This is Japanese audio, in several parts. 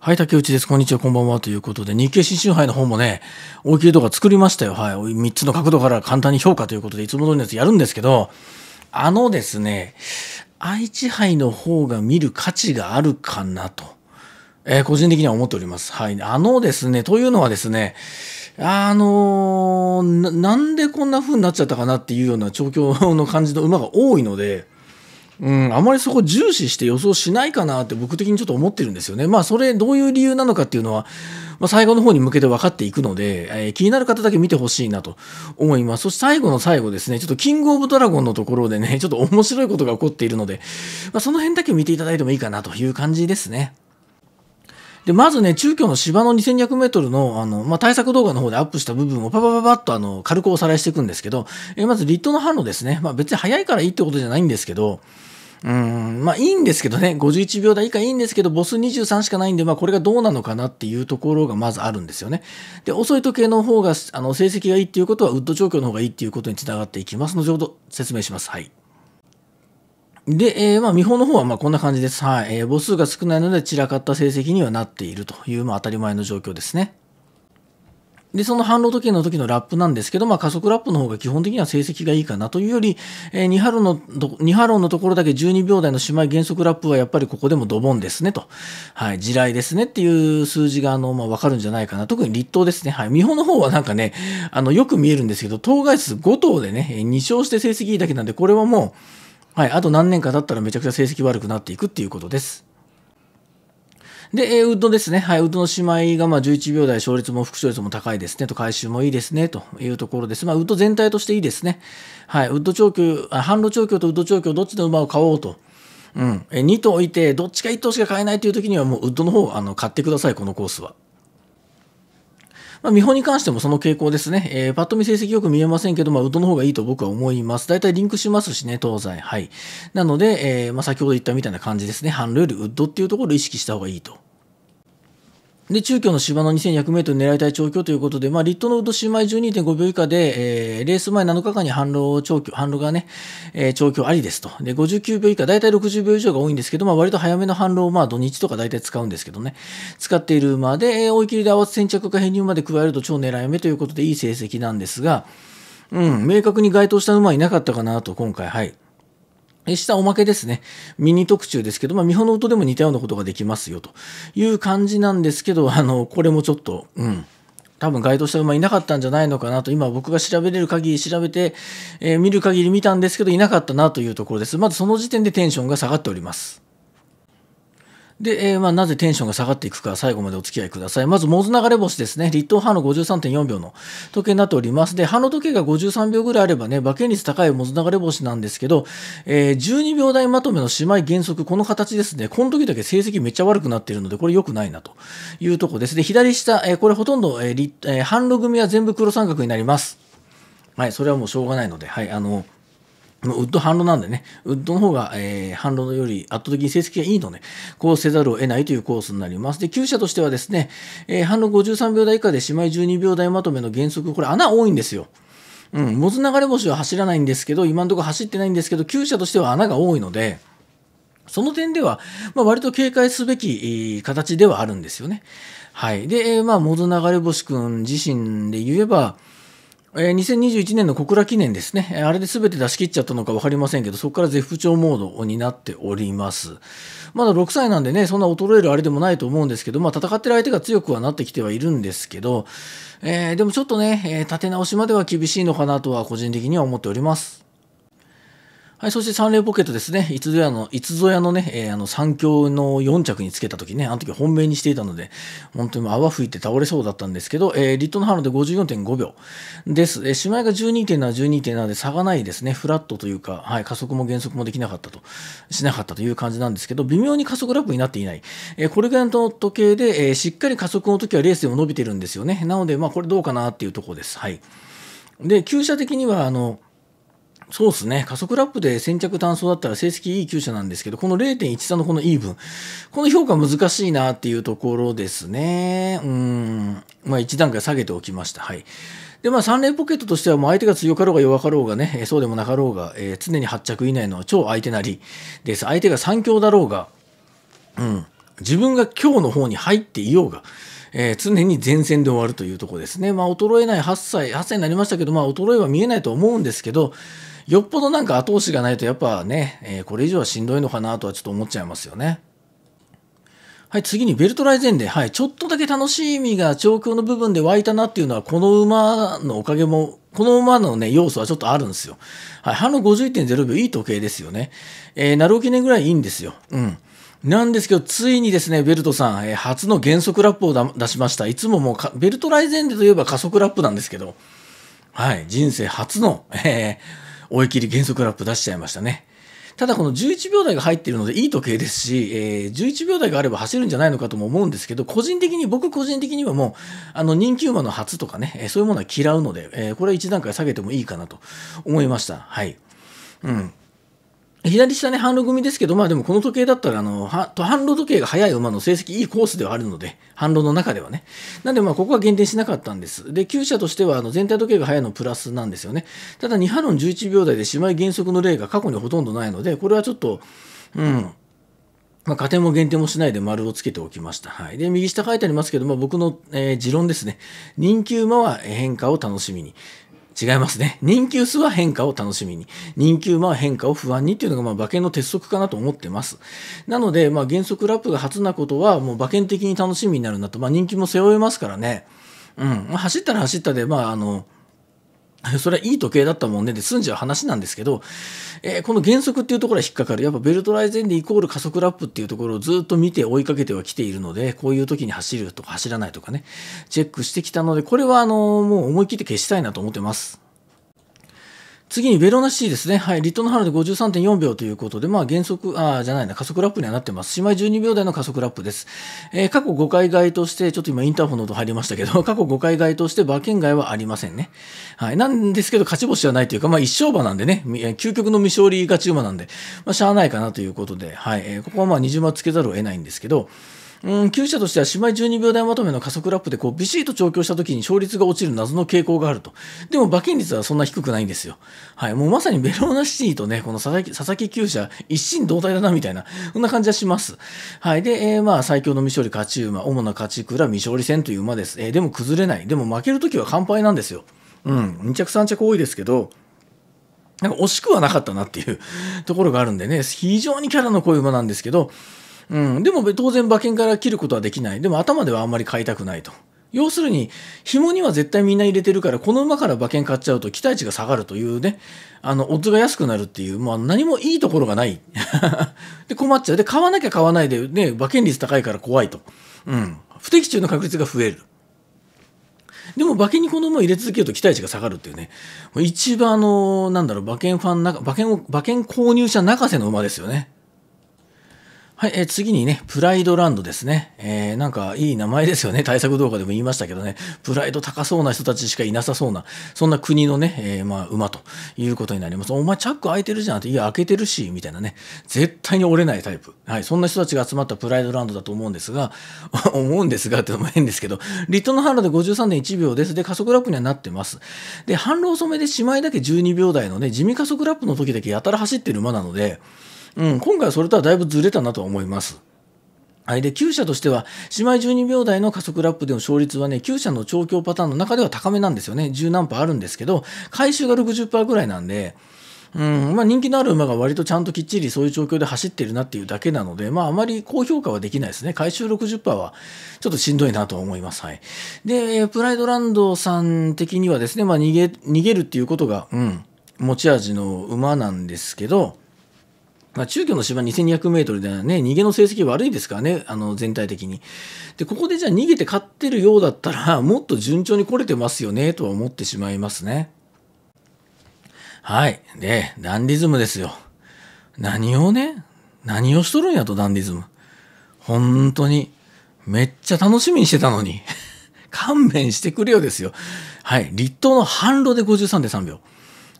はい、竹内です。こんにちは、こんばんは。ということで、日経新春杯の方もね、大きい動画作りましたよ。はい。3つの角度から簡単に評価ということで、いつも通りのやつやるんですけど、あのですね、愛知杯の方が見る価値があるかなと、えー、個人的には思っております。はい。あのですね、というのはですね、あのー、なんでこんな風になっちゃったかなっていうような調教の感じの馬が多いので、うん、あまりそこ重視して予想しないかなって僕的にちょっと思ってるんですよね。まあそれどういう理由なのかっていうのは、まあ、最後の方に向けて分かっていくので、えー、気になる方だけ見てほしいなと思います。そして最後の最後ですね、ちょっとキングオブドラゴンのところでね、ちょっと面白いことが起こっているので、まあ、その辺だけ見ていただいてもいいかなという感じですね。で、まずね、中京の芝の2200メートルの、あの、まあ、対策動画の方でアップした部分をパパパパッと、あの、軽くおさらいしていくんですけど、えまず、リットの反応ですね。まあ、別に早いからいいってことじゃないんですけど、うん、まあいいんですけどね、51秒台以下いいんですけど、ボス23しかないんで、まあこれがどうなのかなっていうところがまずあるんですよね。で、遅い時計の方が、あの、成績がいいっていうことは、ウッド調教の方がいいっていうことにつながっていきますので、ほど説明します。はい。で、えー、まあ、見本の方はまこんな感じです。はい。えー、母数が少ないので散らかった成績にはなっているという、まあ、当たり前の状況ですね。で、その反応時計の時のラップなんですけど、まあ、加速ラップの方が基本的には成績がいいかなというより、えー、2波論の、2波論のところだけ12秒台の姉妹減速ラップはやっぱりここでもドボンですねと、はい、地雷ですねっていう数字が、あの、まあ、わかるんじゃないかな。特に立東ですね。はい、見本の方はなんかね、あの、よく見えるんですけど、当該数5頭でね、2勝して成績いいだけなんで、これはもう、はい、あと何年か経ったらめちゃくちゃ成績悪くなっていくっていうことです。で、ウッドですね。はい、ウッドの姉妹がまあ11秒台、勝率も副勝率も高いですねと、回収もいいですねというところです。まあ、ウッド全体としていいですね。はい、ウッド調教、販路調教とウッド調教、どっちの馬を買おうと。うん、え2頭いて、どっちか1頭しか買えないという時には、もうウッドの方あの買ってください、このコースは。まあ、見本に関してもその傾向ですね。えー、パッと見成績よく見えませんけど、まあ、ウッドの方がいいと僕は思います。大体リンクしますしね、東西。はい。なので、えー、まあ、先ほど言ったみたいな感じですね。反路ルよりウッドっていうところを意識した方がいいと。で、中距の芝の2 1 0 0メートル狙いたい状況ということで、まあ、リットのウッド新米12.5秒以下で、えー、レース前7日間に反路長距、反路がね、えー、状況ありですと。で、59秒以下、だいたい60秒以上が多いんですけど、まあ、割と早めの反路を、まあ、土日とかだいたい使うんですけどね、使っている馬で、えー、追い切りで合わせ先着か編入まで加えると超狙い目ということで、いい成績なんですが、うん、明確に該当した馬はいなかったかなと、今回、はい。しおまけですね。ミニ特注ですけど、まあ、見本の音でも似たようなことができますよという感じなんですけど、あの、これもちょっと、うん。多分該当した馬いなかったんじゃないのかなと、今僕が調べれる限り調べて、えー、見る限り見たんですけど、いなかったなというところです。まずその時点でテンションが下がっております。で、えー、まあ、なぜテンションが下がっていくか、最後までお付き合いください。まず、モズ流れ星ですね。立冬波の53.4秒の時計になっております。で、波の時計が53秒ぐらいあればね、馬券率高いモズ流れ星なんですけど、えー、12秒台まとめの姉妹減速、この形ですね。この時だけ成績めっちゃ悪くなっているので、これ良くないなというとこです。で、左下、えー、これほとんど、えー、え反路組は全部黒三角になります。はい、それはもうしょうがないので、はい、あの、ウッド反論なんでね、ウッドの方が、えー、反論より圧倒的に成績がいいので、こうせざるを得ないというコースになります。で、旧社としてはですね、えー、反論53秒台以下で姉妹12秒台まとめの原則、これ穴多いんですよ。うん、もズ流れ星は走らないんですけど、今のところ走ってないんですけど、旧社としては穴が多いので、その点では、まあ、割と警戒すべき形ではあるんですよね。はい。で、まあ、モズ流れ星君自身で言えば、えー、2021年の小倉記念ですね。あれで全て出し切っちゃったのか分かりませんけど、そこから絶不調モードになっております。まだ6歳なんでね、そんな衰えるあれでもないと思うんですけど、まあ戦ってる相手が強くはなってきてはいるんですけど、えー、でもちょっとね、え立て直しまでは厳しいのかなとは個人的には思っております。はい、そしてサンレーポケットですね。いつぞやの、いつぞやのね、えー、あの、三強の四着につけた時ね、あの時本命にしていたので、本当に泡吹いて倒れそうだったんですけど、えー、リットのハロで54.5秒です。えー、姉妹が12.7、12.7で差がないですね。フラットというか、はい、加速も減速もできなかったと、しなかったという感じなんですけど、微妙に加速ラップになっていない。えー、これぐらいの時計で、えー、しっかり加速の時はレースでも伸びてるんですよね。なので、まあ、これどうかなっていうところです。はい。で、旧車的には、あの、そうですね。加速ラップで先着単走だったら成績いい旧車なんですけど、この0.13のこのイーブン。この評価難しいなっていうところですね。うん。まあ1段階下げておきました。はい。で、まあ3連ポケットとしてはもう相手が強かろうが弱かろうがね、そうでもなかろうが、えー、常に発着以内の超相手なりです。相手が3強だろうが、うん。自分が強の方に入っていようが、えー、常に前線で終わるというところですね。まあ衰えない8歳、8歳になりましたけど、まあ衰えは見えないと思うんですけど、よっぽどなんか後押しがないとやっぱね、えー、これ以上はしんどいのかなとはちょっと思っちゃいますよね。はい、次にベルトライゼンデはい、ちょっとだけ楽しみが調教の部分で湧いたなっていうのは、この馬のおかげも、この馬のね、要素はちょっとあるんですよ。はい、反の51.0秒、いい時計ですよね。えー、なるお記念ぐらいいいんですよ。うん。なんですけど、ついにですね、ベルトさん、えー、初の減速ラップを出しました。いつももうベルトライゼンデといえば加速ラップなんですけど、はい、人生初の、えー、追い切り減速ラップ出しちゃいましたね。ただこの11秒台が入っているのでいい時計ですし、えー、11秒台があれば走るんじゃないのかとも思うんですけど、個人的に、僕個人的にはもう、あの人気馬の初とかね、そういうものは嫌うので、えー、これは1段階下げてもいいかなと思いました。はい。うん。左下ね、販路組ですけど、まあでもこの時計だったら、あの、反路時計が速い馬の成績いいコースではあるので、販路の中ではね。なんでまあここは減点しなかったんです。で、厩舎としてはあの全体時計が速いのプラスなんですよね。ただ2波論11秒台で姉妹減速の例が過去にほとんどないので、これはちょっと、うん。まあ、加点も減点もしないで丸をつけておきました。はい。で、右下書いてありますけどまあ僕の、えー、持論ですね。人気馬は変化を楽しみに。違いますね。人気薄は変化を楽しみに。人気馬は変化を不安にっていうのが、まあ、馬券の鉄則かなと思ってます。なので、まあ、原則ラップが初なことは、もう馬券的に楽しみになるんだと。まあ、人気も背負えますからね。うん。まあ、走ったら走ったで、まあ、あの、それはいい時計だったもんねで済んじゃう話なんですけど、えー、この減速っていうところは引っかかる。やっぱベルトライゼンでイコール加速ラップっていうところをずっと見て追いかけてはきているので、こういう時に走るとか走らないとかね、チェックしてきたので、これはあのもう思い切って消したいなと思ってます。次にベロナシーですね。はい。リットのハルで53.4秒ということで、まあ原則、あじゃないな、加速ラップにはなってます。姉妹12秒台の加速ラップです。えー、過去5回該当して、ちょっと今インターホンの音入りましたけど、過去5回該当して馬券外はありませんね。はい。なんですけど、勝ち星はないというか、まあ一勝馬なんでね、究極の未勝利勝ち馬なんで、まあしゃあないかなということで、はい。えここはまあ二重万つけざるを得ないんですけど、うん、旧社としては姉妹12秒台まとめの加速ラップでこうビシッと調教した時に勝率が落ちる謎の傾向があると。でも馬券率はそんな低くないんですよ。はい。もうまさにベローナシティとね、この佐々木、佐旧社一心同体だなみたいな、そんな感じはします。はい。で、えー、まあ最強の未勝利勝ち馬、主な勝ち蔵未勝利戦という馬です。えー、でも崩れない。でも負けるときは完敗なんですよ。うん。2着3着多いですけど、なんか惜しくはなかったなっていうところがあるんでね、非常にキャラの濃い馬なんですけど、うん、でも当然馬券から切ることはできない。でも頭ではあんまり買いたくないと。要するに、紐には絶対みんな入れてるから、この馬から馬券買っちゃうと期待値が下がるというね、あの、オッズが安くなるっていう、まあ何もいいところがない。で、困っちゃう。で、買わなきゃ買わないで、ね、馬券率高いから怖いと。うん。不適中の確率が増える。でも馬券にこの馬を入れ続けると期待値が下がるっていうね。一番あの、なんだろう、馬券ファン馬券を、馬券購入者泣かせの馬ですよね。はい、えー、次にね、プライドランドですね。えー、なんかいい名前ですよね。対策動画でも言いましたけどね、プライド高そうな人たちしかいなさそうな、そんな国のね、えー、まあ、馬ということになります。お前、チャック開いてるじゃんって、いや、開けてるし、みたいなね、絶対に折れないタイプ。はい、そんな人たちが集まったプライドランドだと思うんですが、思うんですがってのも変ですけど、リットの反路で53.1秒です。で、加速ラップにはなってます。で、反路染めでしまいだけ12秒台のね、地味加速ラップの時だけやたら走ってる馬なので、うん、今回はそれとはだいぶずれたなとは思います。はい、で9社としては、姉妹12秒台の加速ラップでの勝率はね、9社の調教パターンの中では高めなんですよね、十何歩あるんですけど、回収が60%ぐらいなんで、うんまあ、人気のある馬が割とちゃんときっちりそういう状況で走ってるなっていうだけなので、まあ、あまり高評価はできないですね。回収60%はちょっとしんどいなと思います。はい、で、プライドランドさん的にはですね、まあ、逃げ逃げるっていうことが、うん、持ち味の馬なんですけど、まあ、中距の芝2200 m ではね、逃げの成績悪いですからね、あの、全体的に。で、ここでじゃあ逃げて勝ってるようだったら、もっと順調に来れてますよね、とは思ってしまいますね。はい。で、ダンディズムですよ。何をね、何をしとるんやと、ダンディズム。本当に。めっちゃ楽しみにしてたのに。勘弁してくれよですよ。はい。立冬の半路で53.3秒。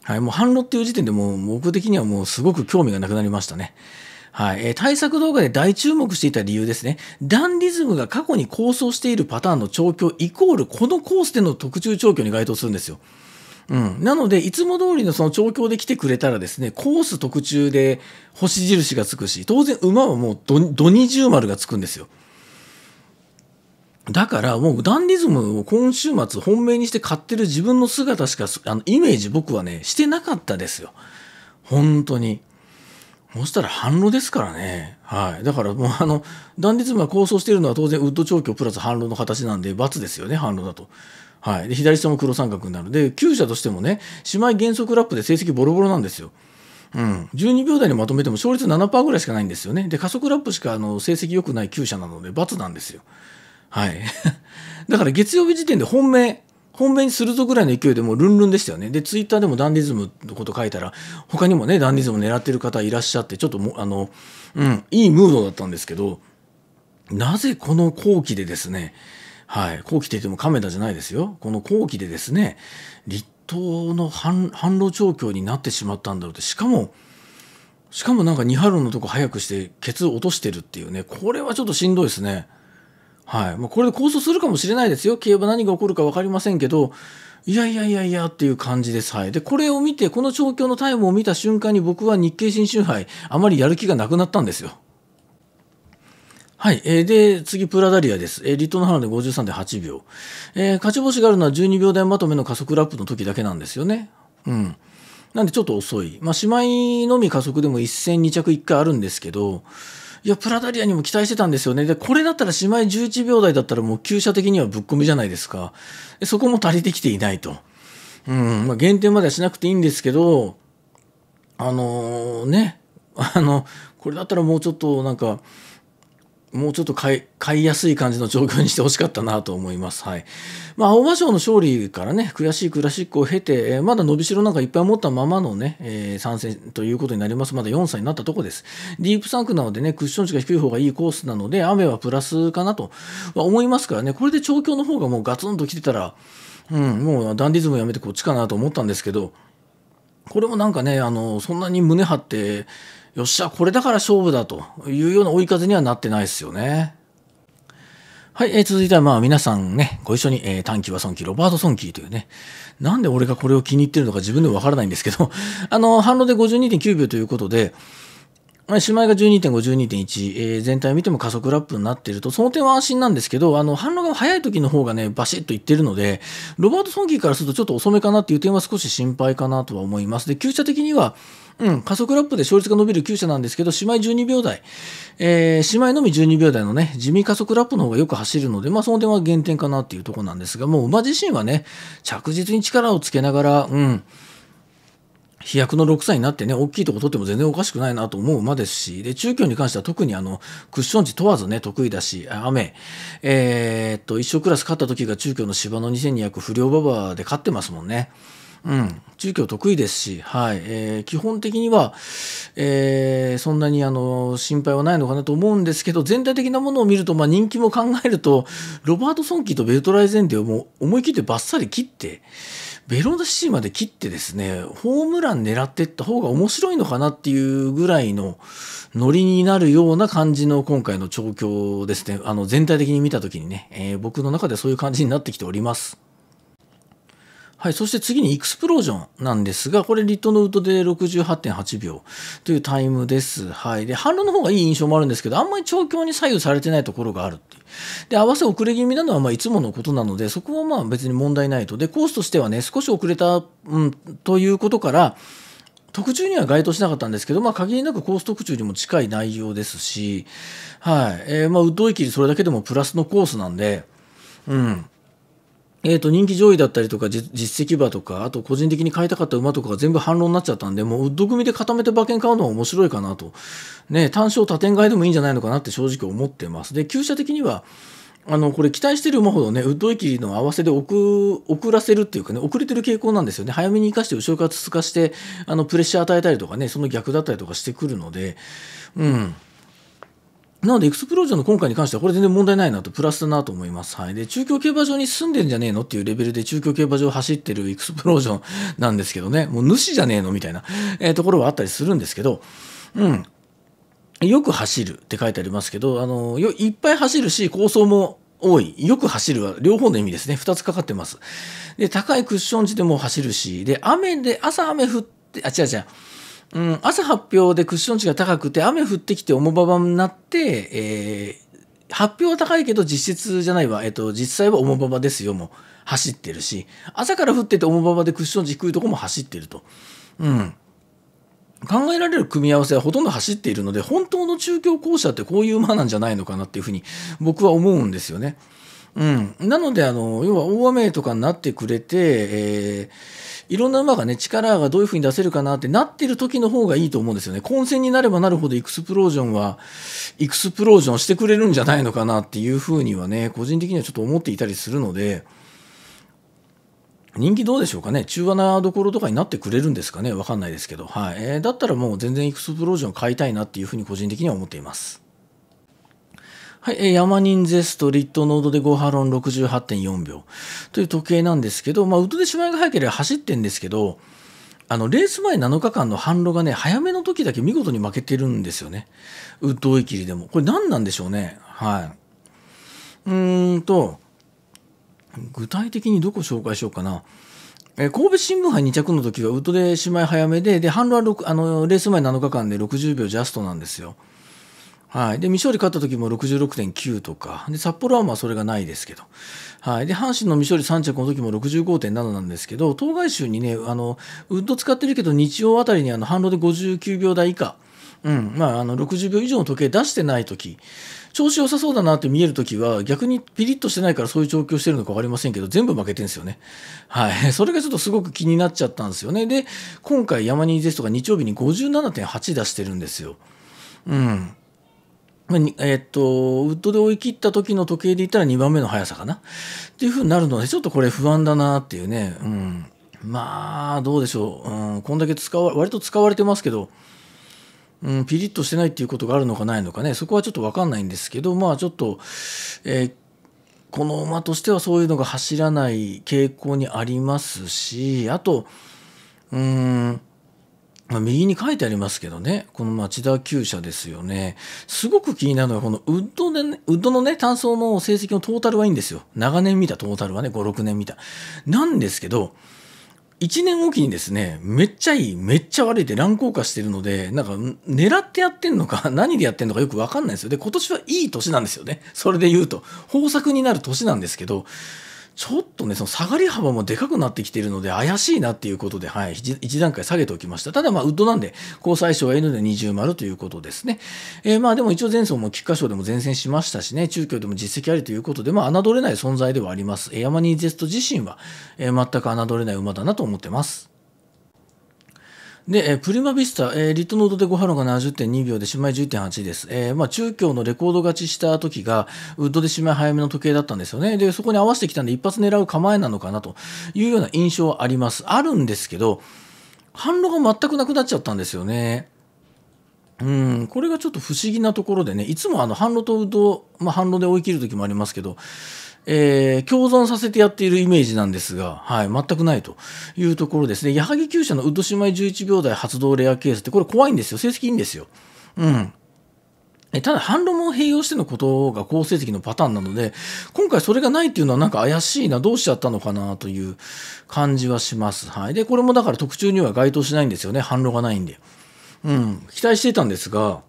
はい、もう反論っていう時点でもう僕的にはもうすごく興味がなくなりましたね。はい、えー、対策動画で大注目していた理由ですね。ダンリズムが過去に構想しているパターンの調教イコールこのコースでの特注調教に該当するんですよ。うん、なので、いつも通りのその調教で来てくれたらですね、コース特注で星印がつくし、当然馬はもうドド20丸がつくんですよ。だからもうダンディズムを今週末本命にして買ってる自分の姿しかあのイメージ僕はねしてなかったですよ。本当に。そしたら反論ですからね。はい。だからもうあの、ダンディズムが構想しているのは当然ウッド調教プラス反論の形なんで、×ですよね、反論だと。はい。で、左下も黒三角になる。で、旧社としてもね、姉妹減速ラップで成績ボロボロなんですよ。うん、12秒台にまとめても勝率7%ぐらいしかないんですよね。で、加速ラップしかあの成績良くない厩社なので、罰なんですよ。はい。だから月曜日時点で本命、本命にするぞぐらいの勢いでもうルンルンでしたよね。で、ツイッターでもダンディズムのこと書いたら、他にもね、ダンディズム狙ってる方いらっしゃって、ちょっともあの、うん、いいムードだったんですけど、なぜこの後期でですね、はい、後期ていっても亀田じゃないですよ。この後期でですね、立冬の反反論調教になってしまったんだろうって、しかも、しかもなんか二春のとこ早くして、ケツを落としてるっていうね、これはちょっとしんどいですね。はいまあ、これで控訴するかもしれないですよ、競馬何が起こるか分かりませんけど、いやいやいやいやっていう感じです、はい、でこれを見て、この調教のタイムを見た瞬間に、僕は日経新春杯、あまりやる気がなくなったんですよ。はい。えー、で、次、プラダリアです。えー、リトの花で53.8秒。えー、勝ち星があるのは12秒台まとめの加速ラップの時だけなんですよね。うん。なんでちょっと遅い。まあ、姉妹のみ加速でも1戦2着1回あるんですけど、いや、プラダリアにも期待してたんですよね。で、これだったら姉妹11秒台だったらもう急車的にはぶっ込みじゃないですか。そこも足りてきていないと。うん、まあ、減点まではしなくていいんですけど、あのー、ね、あの、これだったらもうちょっとなんか、もうちょっと買い、買いやすい感じの状況にしてほしかったなと思います。はい。まあ、青葉賞の勝利からね、悔しいクラシックを経て、えー、まだ伸びしろなんかいっぱい持ったままのね、えー、参戦ということになります。まだ4歳になったとこです。ディープサンクなのでね、クッション値が低い方がいいコースなので、雨はプラスかなとは思いますからね、これで調教の方がもうガツンと来てたら、うん、もうダンディズムやめてこっちかなと思ったんですけど、これもなんかね、あの、そんなに胸張って、よっしゃ、これだから勝負だというような追い風にはなってないですよね。はい、えー、続いてはまあ皆さんね、ご一緒に、えー、短期は損期、ロバート・ソンキーというね、なんで俺がこれを気に入ってるのか自分でもわからないんですけど、あの、反論で52.9秒ということで、しまいが12.5、12.1、えー、全体を見ても加速ラップになっていると、その点は安心なんですけど、あの、反応が早い時の方がね、バシッといってるので、ロバート・ソンキーからするとちょっと遅めかなっていう点は少し心配かなとは思います。で、急車的には、うん、加速ラップで勝率が伸びる9社なんですけど、姉妹12秒台、えー、姉妹のみ12秒台のね、地味加速ラップの方がよく走るので、まあその点は減点かなっていうところなんですが、もう馬自身はね、着実に力をつけながら、うん、飛躍の6歳になってね、大きいとこ取っても全然おかしくないなと思う馬ですし、で、中京に関しては特にあの、クッション値問わずね、得意だし、雨、えー、っと、一生クラス勝った時が中京の芝の2200不良馬場で勝ってますもんね。うん、中京得意ですし、はいえー、基本的には、えー、そんなにあの心配はないのかなと思うんですけど全体的なものを見ると、まあ、人気も考えるとロバート・ソンキーとベルトライゼンテをもう思い切ってバッサリ切ってベロンダシティまで切ってですねホームラン狙っていった方が面白いのかなっていうぐらいのノリになるような感じの今回の調教ですねあの全体的に見た時にね、えー、僕の中でそういう感じになってきております。はい、そして次にエクスプロージョンなんですが、これリットノッドで68.8秒というタイムです。はい。で、反論の方がいい印象もあるんですけど、あんまり調教に左右されてないところがあるってで、合わせ遅れ気味なのはまあいつものことなので、そこはまあ別に問題ないと。で、コースとしてはね、少し遅れた、うん、ということから、特注には該当しなかったんですけど、まあ、限りなくコース特注にも近い内容ですし、はい。えー、まあ、ウッドイキリそれだけでもプラスのコースなんで、うん。えー、と人気上位だったりとか実績馬とかあと個人的に買いたかった馬とかが全部反論になっちゃったんでもうウッド組で固めて馬券買うのは面白いかなと、ね、単勝多点買いでもいいんじゃないのかなって正直思ってますで厩舎的にはあのこれ期待してる馬ほどねウッド駅の合わせで遅らせるっていうかね遅れてる傾向なんですよね早めに生かして後ろから通過してあのプレッシャー与えたりとかねその逆だったりとかしてくるのでうんなので、エクスプロージョンの今回に関しては、これ全然問題ないなと、プラスだなと思います。はい。で、中京競馬場に住んでんじゃねえのっていうレベルで、中京競馬場を走ってるエクスプロージョンなんですけどね、もう主じゃねえのみたいな、えー、ところはあったりするんですけど、うん。よく走るって書いてありますけど、あの、よいっぱい走るし、構想も多い。よく走るは両方の意味ですね。二つかかってます。で、高いクッション地でも走るし、で、雨で、朝雨降って、あ、違う違う。うん、朝発表でクッション値が高くて、雨降ってきて重馬場になって、えー、発表は高いけど実質じゃないわ、えっ、と、実際は重馬場ですよも走ってるし、朝から降ってて重馬場でクッション値低いとこも走ってると。うん。考えられる組み合わせはほとんど走っているので、本当の中京校舎ってこういう馬なんじゃないのかなっていうふうに僕は思うんですよね。うん。なので、あの、要は大雨とかになってくれて、えーいろんな馬がね、力がどういうふうに出せるかなってなってる時の方がいいと思うんですよね。混戦になればなるほどエクスプロージョンは、エクスプロージョンしてくれるんじゃないのかなっていうふうにはね、個人的にはちょっと思っていたりするので、人気どうでしょうかね中和などころとかになってくれるんですかねわかんないですけど。はい。えー、だったらもう全然エクスプロージョン買いたいなっていうふうに個人的には思っています。はい、ヤマニンゼスト、リットードで5ハロン68.4秒という時計なんですけど、まあ、トでしまいが早ければ走ってんですけど、あの、レース前7日間の反路がね、早めの時だけ見事に負けてるんですよね。ウッド追い切りでも。これ何なんでしょうね。はい。うーんと、具体的にどこ紹介しようかな。え神戸新聞杯2着の時はウッドでしまい早めで、で、反路は6あのレース前7日間で60秒ジャストなんですよ。はい、で未勝利勝った時も66.9とかで札幌はまあそれがないですけど、はい、で阪神の未勝利3着の時も65.7なんですけど当該州にねあのウッド使ってるけど日曜あたりにあの反路で59秒台以下。うんまあ、あの60秒以上の時計出してない時調子良さそうだなって見える時は逆にピリッとしてないからそういう状況してるのか分かりませんけど全部負けてるんですよねはい それがちょっとすごく気になっちゃったんですよねで今回山にゼストが日曜日に57.8出してるんですようんえっと、ウッドで追い切った時の時計で言ったら2番目の速さかなっていう風になるので、ちょっとこれ不安だなっていうね。うん。まあ、どうでしょう。うん、こんだけ使わ、割と使われてますけど、うん、ピリッとしてないっていうことがあるのかないのかね、そこはちょっとわかんないんですけど、まあちょっと、えー、この馬としてはそういうのが走らない傾向にありますし、あと、うん、まあ、右に書いてありますけどね、この町田厩舎ですよね。すごく気になるのは、このウッドで、ね、ウッドのね、単素の成績のトータルはいいんですよ。長年見たトータルはね、5、6年見た。なんですけど、1年おきにですね、めっちゃいい、めっちゃ悪いって乱高下してるので、なんか狙ってやってんのか、何でやってんのかよくわかんないんですよ。で、今年はいい年なんですよね。それで言うと。豊作になる年なんですけど、ちょっとね、その下がり幅もでかくなってきているので、怪しいなっていうことで、はい、1段階下げておきました。ただ、まあ、ウッドなんで、交際賞 N で20丸ということですね。えー、まあ、でも一応前走も菊花賞でも前線しましたしね、中京でも実績ありということで、まあ、侮れない存在ではあります。ヤマニーゼスト自身は、えー、全く侮れない馬だなと思ってます。で、えー、プリマビスタ、えー、リットノードで5ハロが70.2秒で、姉妹10.8です。えー、まあ、中京のレコード勝ちした時が、ウッドで姉妹早めの時計だったんですよね。で、そこに合わせてきたんで、一発狙う構えなのかなというような印象はあります。あるんですけど、反応が全くなくなっちゃったんですよね。うん、これがちょっと不思議なところでね、いつもあの、反応とウッド、まあ、反応で追い切る時もありますけど、えー、共存させてやっているイメージなんですが、はい、全くないというところですね。矢作厩舎のウッド姉妹11秒台発動レアケースって、これ怖いんですよ。成績いいんですよ。うん。ただ反論を併用してのことが好成績のパターンなので、今回それがないっていうのはなんか怪しいな、どうしちゃったのかなという感じはします。はい。で、これもだから特注には該当しないんですよね。反論がないんで。うん。期待していたんですが、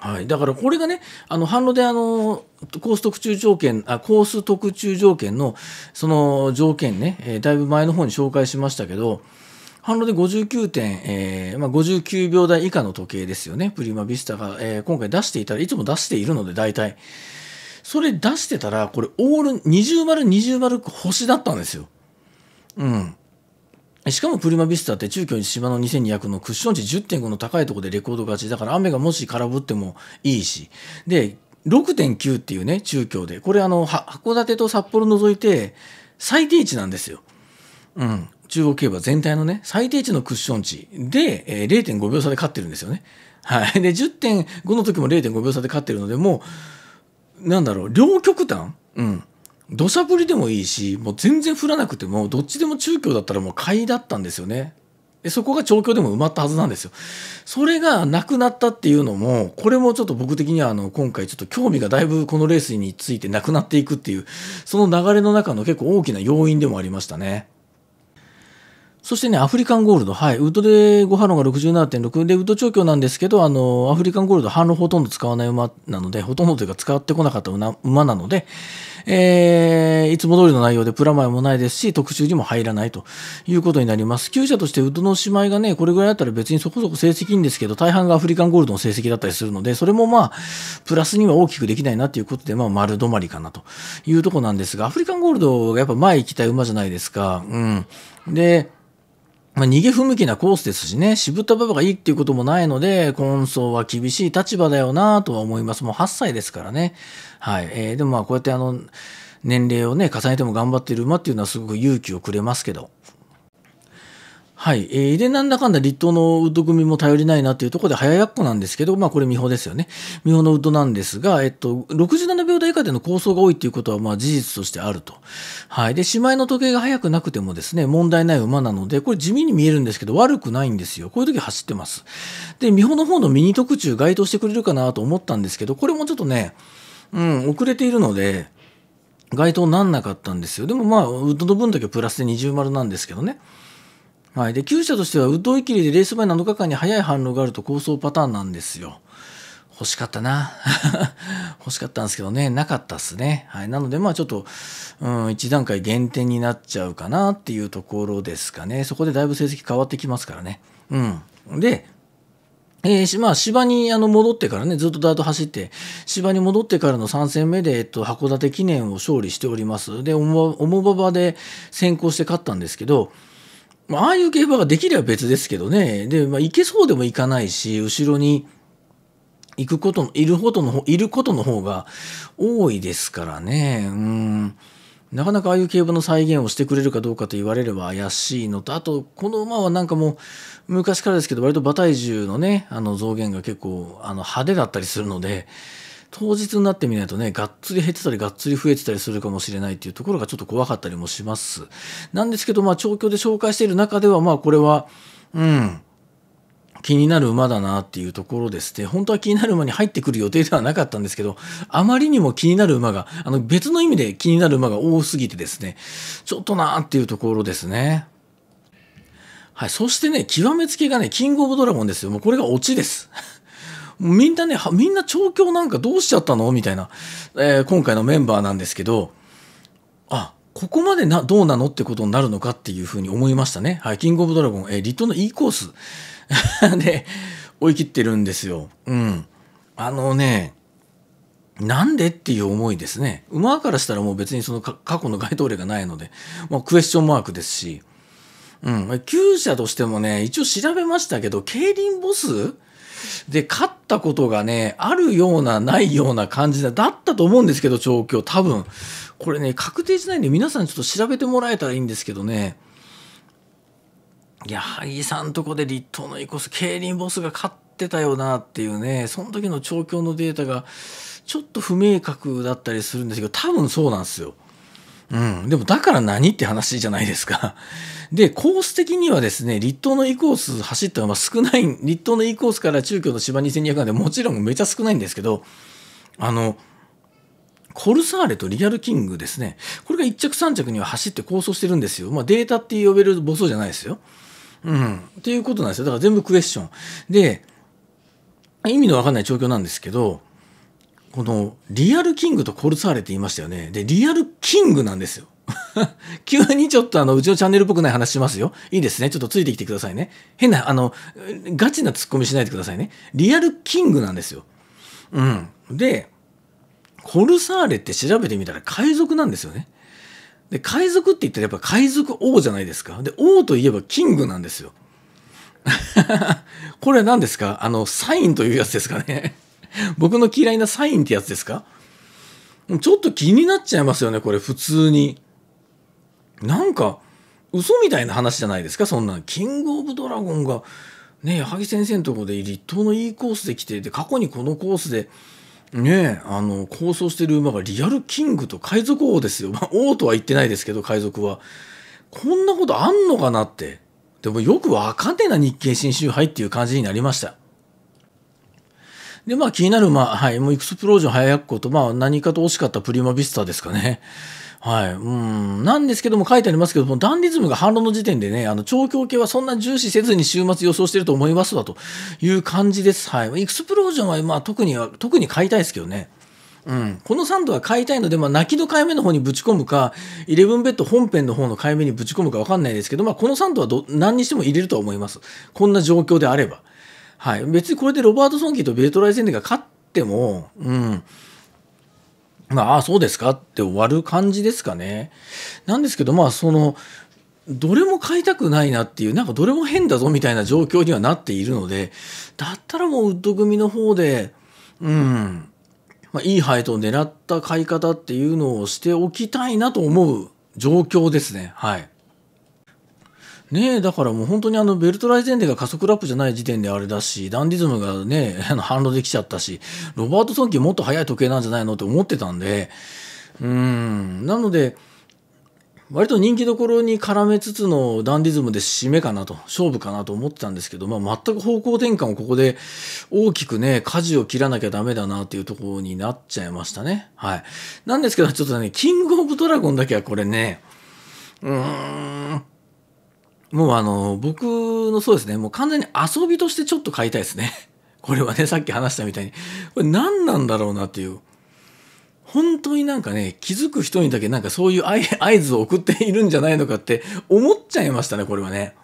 はい、だからこれがね、あの反路であのコース特注条件あ、コース特注条件のその条件ね、えー、だいぶ前の方に紹介しましたけど、反路で59点、えー、まあ、59秒台以下の時計ですよね、プリマビスタが、えー、今回出していたらいつも出しているので、大体。それ出してたら、これ、オール、20丸、20丸、星だったんですよ。うん。しかもプリマビスタって中京離芝の2200のクッション値10.5の高いところでレコード勝ちだから雨がもし空振ってもいいしで6.9っていうね中京でこれあの函館と札幌除いて最低値なんですよ。うん、中国競馬全体のね最低値のクッション値で、えー、0.5秒差で勝ってるんですよね。はい、で10.5の時も0.5秒差で勝ってるのでもうなんだろう両極端、うん、土砂降りでもいいしもう全然降らなくてもどっちでも中京だったらもう買いだったんですよねでそこが調教でも埋まったはずなんですよ。それがなくなったっていうのも、これもちょっと僕的にはあの今回ちょっと興味がだいぶこのレースについてなくなっていくっていう、その流れの中の結構大きな要因でもありましたね。そしてね、アフリカンゴールド。はい。ウッドで5波論が67.6。で、ウッド調教なんですけど、あの、アフリカンゴールド、反論ほとんど使わない馬なので、ほとんどというか使ってこなかった馬なので、えー、いつも通りの内容でプラマイもないですし、特集にも入らないということになります。旧社として宇ドの姉妹がね、これぐらいだったら別にそこそこ成績いいんですけど、大半がアフリカンゴールドの成績だったりするので、それもまあ、プラスには大きくできないなということで、まあ、丸止まりかなというとこなんですが、アフリカンゴールドがやっぱ前行きたい馬じゃないですか。うん。で、まあ、逃げ不向きなコースですしね、渋った馬場がいいっていうこともないので、今走は厳しい立場だよなとは思います。もう8歳ですからね。はい。えー、でもまあ、こうやってあの、年齢をね、重ねても頑張ってる馬っていうのはすごく勇気をくれますけど、はい。えー、で、なんだかんだ立冬のウッド組も頼りないなっていうところで、早やっこなんですけど、まあこれ見本ですよね。見本のウッドなんですが、えっと、67秒台以下での構想が多いっていうことは、まあ事実としてあると。はい。で、姉妹の時計が速くなくてもですね、問題ない馬なので、これ地味に見えるんですけど、悪くないんですよ。こういう時走ってます。で、見本の方のミニ特注該当してくれるかなと思ったんですけど、これもちょっとね、うん、遅れているので、該当になんなかったんですよ。でもまあ、ウッドの分だけプラスで二重丸なんですけどね。はい、で旧社としてはウッドウィキでレース前7日間に早い反応があると構想パターンなんですよ。欲しかったな。欲しかったんですけどね、なかったっすね。はい。なので、まあちょっと、うん、一段階減点になっちゃうかなっていうところですかね。そこでだいぶ成績変わってきますからね。うん。で、えー、まあ、芝にあの戻ってからね、ずっとダート走って、芝に戻ってからの3戦目で、えっと、函館記念を勝利しております。で、重馬場で先行して勝ったんですけど、まあ、ああいう競馬ができれば別ですけどね。で、まあ、行けそうでも行かないし、後ろに行くことの、いることの、いることの方が多いですからね。うん。なかなかああいう競馬の再現をしてくれるかどうかと言われれば怪しいのと、あと、この馬はなんかもう、昔からですけど、割と馬体重のね、あの増減が結構、あの、派手だったりするので、当日になってみないとね、がっつり減ってたり、がっつり増えてたりするかもしれないっていうところがちょっと怖かったりもします。なんですけど、まあ、調教で紹介している中では、まあ、これは、うん、気になる馬だなっていうところですね。本当は気になる馬に入ってくる予定ではなかったんですけど、あまりにも気になる馬が、あの別の意味で気になる馬が多すぎてですね、ちょっとなーっていうところですね。はい。そしてね、極めつけがね、キングオブドラゴンですよ。もうこれがオチです。みんなね、みんな調教なんかどうしちゃったのみたいな、えー、今回のメンバーなんですけど、あ、ここまでな、どうなのってことになるのかっていうふうに思いましたね。はい、キングオブドラゴン、えー、リトの E コースで、追い切ってるんですよ。うん。あのね、なんでっていう思いですね。馬からしたらもう別にその過去の該当例がないので、まあ、クエスチョンマークですし、うん、厩舎としてもね、一応調べましたけど、競輪ボスで勝っったことがね、あるような、ないような感じだだったと思うんですけど、状況、多分。これね、確定しないんで、皆さんちょっと調べてもらえたらいいんですけどね。いや、萩さんとこで立東のイコス、競輪ボスが勝ってたよなっていうね、その時の調教のデータがちょっと不明確だったりするんですけど、多分そうなんですよ。うん、でもだから何って話じゃないですか。で、コース的にはですね、立東の E コース走ったのは少ない、立東の E コースから中京の芝2200なんで、もちろんめちゃ少ないんですけど、あの、コルサーレとリアルキングですね。これが1着3着には走って構想してるんですよ。まあデータって呼べる母装じゃないですよ。うん。っていうことなんですよ。だから全部クエスチョン。で、意味のわかんない状況なんですけど、このリアルキングとコルサーレって言いましたよね。で、リアルキングなんですよ。急にちょっとあの、うちのチャンネルっぽくない話しますよ。いいですね。ちょっとついてきてくださいね。変な、あの、ガチなツッコミしないでくださいね。リアルキングなんですよ。うん。で、コルサーレって調べてみたら海賊なんですよね。で、海賊って言ったらやっぱ海賊王じゃないですか。で、王といえばキングなんですよ。これは何ですかあの、サインというやつですかね。僕の嫌いなサインってやつですかちょっと気になっちゃいますよね、これ、普通に。なんか、嘘みたいな話じゃないですか、そんなキングオブドラゴンが、ね、矢作先生のとこで立東のいいコースで来て、で、過去にこのコースで、ねあの、構想してる馬がリアルキングと海賊王ですよ。まあ、王とは言ってないですけど、海賊は。こんなことあんのかなって。でもよくわかんねえな、日経新集杯っていう感じになりました。で、まあ気になる、まあ、はい、もうエクスプロージョン早くこと、まあ何かと惜しかったプリマビスタですかね。はい。うん。なんですけども、書いてありますけども、ダンディズムが反論の時点でね、あの、調教系はそんな重視せずに週末予想してると思いますわ、という感じです。はい。エクスプロージョンは、まあ、特には、特に買いたいですけどね。うん、このサンドは買いたいので、まあ、泣きの買い目の方にぶち込むか、イレブンベッド本編の方の買い目にぶち込むかわかんないですけど、まあ、このサンドはど何にしても入れるとは思います。こんな状況であれば。はい、別にこれでロバート・ソンキーとベルトライ・センが勝っても、うん、まあ、あ、そうですかって終わる感じですかね。なんですけど、まあ、その、どれも買いたくないなっていう、なんかどれも変だぞみたいな状況にはなっているので、だったらもうウッド組の方で、うん、まあ、いい配当を狙った買い方っていうのをしておきたいなと思う状況ですね。はい。ねえ、だからもう本当にあのベルトライゼンデが加速ラップじゃない時点であれだし、ダンディズムがね、反論できちゃったし、ロバート・ソンキーもっと速い時計なんじゃないのって思ってたんで、うん、なので、割と人気どころに絡めつつのダンディズムで締めかなと、勝負かなと思ってたんですけど、まあ、全く方向転換をここで大きくね、舵を切らなきゃダメだなっていうところになっちゃいましたね。はい。なんですけど、ちょっとね、キングオブドラゴンだけはこれね、うーん、もうあの、僕のそうですね、もう完全に遊びとしてちょっと買いたいですね。これはね、さっき話したみたいに。これ何なんだろうなっていう。本当になんかね、気づく人にだけなんかそういう合図を送っているんじゃないのかって思っちゃいましたね、これはね。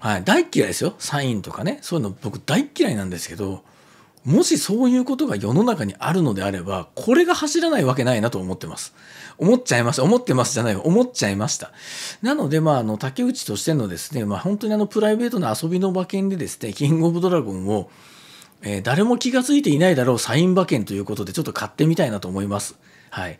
はい。大嫌いですよ。サインとかね。そういうの僕大嫌いなんですけど、もしそういうことが世の中にあるのであれば、これが走らないわけないなと思ってます。思っちゃいました。思ってますじゃない。思っちゃいました。なので、まあ、あの、竹内としてのですね、まあ、本当にあの、プライベートの遊びの馬券でですね、キングオブドラゴンを、えー、誰も気が付いていないだろうサイン馬券ということで、ちょっと買ってみたいなと思います。はい。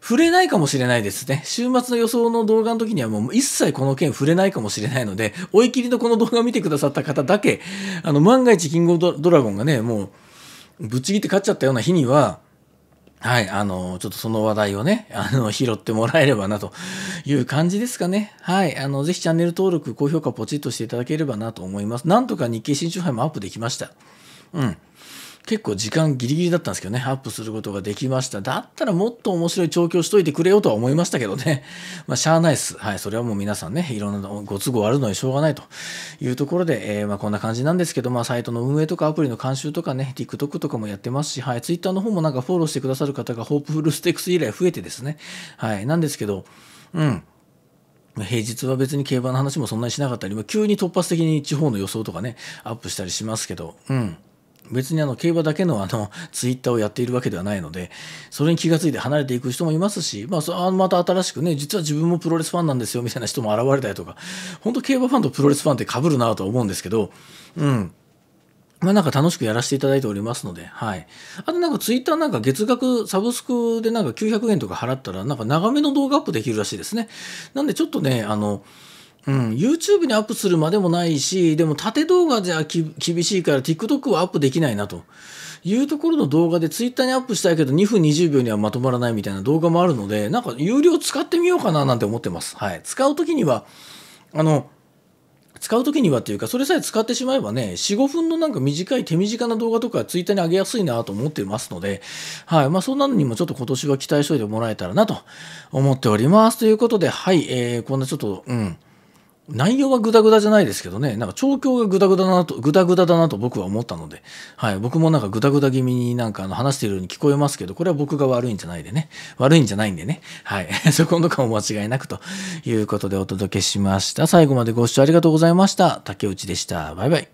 触れないかもしれないですね。週末の予想の動画の時にはもう一切この件触れないかもしれないので、追い切りのこの動画を見てくださった方だけ、あの、万が一キングオブドラゴンがね、もう、ぶっちぎって勝っちゃったような日には、はい、あの、ちょっとその話題をね、あの、拾ってもらえればなという感じですかね。はい、あの、ぜひチャンネル登録、高評価ポチッとしていただければなと思います。なんとか日経新春杯もアップできました。うん。結構時間ギリギリだったんですけどね、アップすることができました。だったらもっと面白い調教しといてくれよとは思いましたけどね。まあ、しゃあないっす。はい、それはもう皆さんね、いろんなご都合あるのにしょうがないというところで、えー、まあ、こんな感じなんですけど、まあ、サイトの運営とかアプリの監修とかね、TikTok とかもやってますし、はい、Twitter の方もなんかフォローしてくださる方がホープフルステックス以来増えてですね。はい、なんですけど、うん。平日は別に競馬の話もそんなにしなかったり、急に突発的に地方の予想とかね、アップしたりしますけど、うん。別にあの競馬だけのあの ツイッターをやっているわけではないので、それに気がついて離れていく人もいますし、まあ、また新しくね、実は自分もプロレスファンなんですよみたいな人も現れたりとか、本当競馬ファンとプロレスファンってかぶるなとは思うんですけど、うん。まあなんか楽しくやらせていただいておりますので、はい。あとなんかツイッターなんか月額サブスクでなんか900円とか払ったら、なんか長めの動画アップできるらしいですね。なんでちょっとね、あの、うん、YouTube にアップするまでもないし、でも縦動画じゃ厳しいから TikTok はアップできないなというところの動画で Twitter にアップしたいけど2分20秒にはまとまらないみたいな動画もあるので、なんか有料使ってみようかななんて思ってます。はい。使うときには、あの、使うときにはっていうか、それさえ使ってしまえばね、4、5分のなんか短い手短な動画とかツイッターに上げやすいなと思ってますので、はい。まあそんなのにもちょっと今年は期待しといてもらえたらなと思っております。ということで、はい。えー、こんなちょっと、うん。内容はグダグダじゃないですけどね、なんか調教がグダグダなと、グダグダだなと僕は思ったので、はい、僕もなんかグダグダ気味になんかあの話しているように聞こえますけど、これは僕が悪いんじゃないでね、悪いんじゃないんでね、はい、そこのとこも間違いなくということでお届けしました。最後までご視聴ありがとうございました。竹内でした。バイバイ。